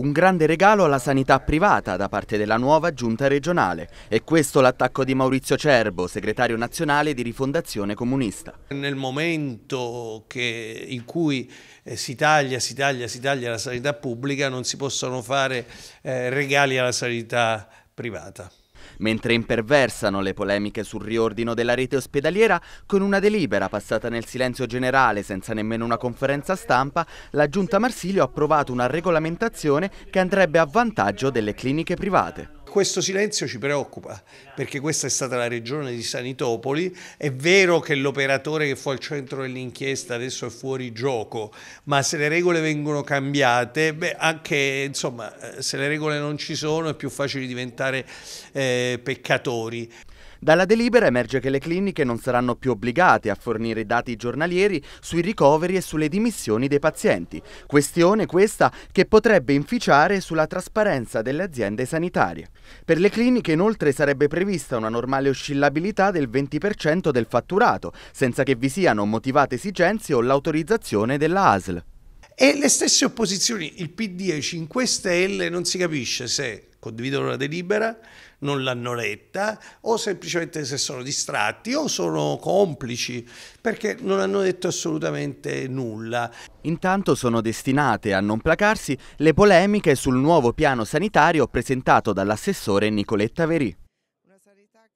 Un grande regalo alla sanità privata da parte della nuova giunta regionale. E questo l'attacco di Maurizio Cerbo, segretario nazionale di Rifondazione Comunista. Nel momento che, in cui eh, si taglia, si taglia, si taglia la sanità pubblica non si possono fare eh, regali alla sanità privata mentre imperversano le polemiche sul riordino della rete ospedaliera, con una delibera passata nel silenzio generale senza nemmeno una conferenza stampa, la Giunta Marsilio ha approvato una regolamentazione che andrebbe a vantaggio delle cliniche private. Questo silenzio ci preoccupa perché questa è stata la regione di Sanitopoli. È vero che l'operatore che fu al centro dell'inchiesta adesso è fuori gioco, ma se le regole vengono cambiate, beh, anche insomma, eh, se le regole non ci sono è più facile diventare eh, peccatori. Dalla delibera emerge che le cliniche non saranno più obbligate a fornire dati giornalieri sui ricoveri e sulle dimissioni dei pazienti, questione questa che potrebbe inficiare sulla trasparenza delle aziende sanitarie. Per le cliniche inoltre sarebbe prevista una normale oscillabilità del 20% del fatturato, senza che vi siano motivate esigenze o l'autorizzazione della ASL. E le stesse opposizioni, il PD e i 5 Stelle, non si capisce se condividono la delibera, non l'hanno letta, o semplicemente se sono distratti o sono complici, perché non hanno detto assolutamente nulla. Intanto sono destinate a non placarsi le polemiche sul nuovo piano sanitario presentato dall'assessore Nicoletta Verì.